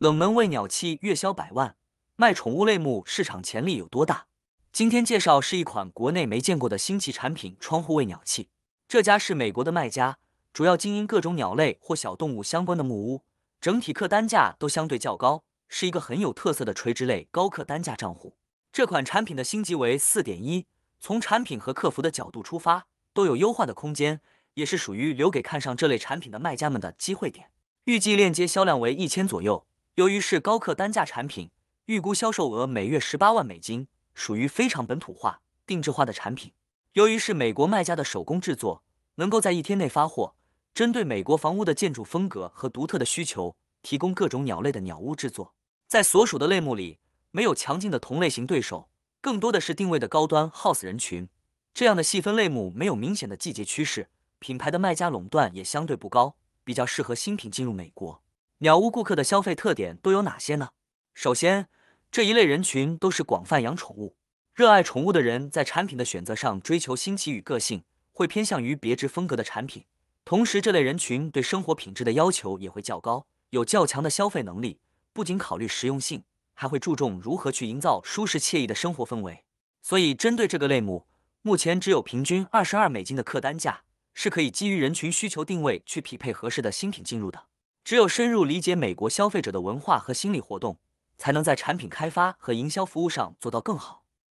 冷门喂鸟器月销百万，卖宠物类目市场潜力有多大？今天介绍是一款国内没见过的新奇产品——窗户喂鸟器。这家是美国的卖家，主要经营各种鸟类或小动物相关的木屋，整体客单价都相对较高，是一个很有特色的垂直类高客单价账户。这款产品的星级为四点一，从产品和客服的角度出发，都有优化的空间，也是属于留给看上这类产品的卖家们的机会点。预计链接销量为一千左右。由于是高客单价产品，预估销售额每月十八万美金，属于非常本土化、定制化的产品。由于是美国卖家的手工制作，能够在一天内发货，针对美国房屋的建筑风格和独特的需求，提供各种鸟类的鸟屋制作。在所属的类目里，没有强劲的同类型对手，更多的是定位的高端 house 人群。这样的细分类目没有明显的季节趋势，品牌的卖家垄断也相对不高，比较适合新品进入美国。鸟屋顾客的消费特点都有哪些呢？首先，这一类人群都是广泛养宠物，热爱宠物的人在产品的选择上追求新奇与个性，会偏向于别致风格的产品。同时，这类人群对生活品质的要求也会较高，有较强的消费能力，不仅考虑实用性，还会注重如何去营造舒适惬意的生活氛围。所以，针对这个类目，目前只有平均二十二美金的客单价是可以基于人群需求定位去匹配合适的新品进入的。只有深入理解美国消费者的文化和心理活动，才能在产品开发和营销服务上做到更好。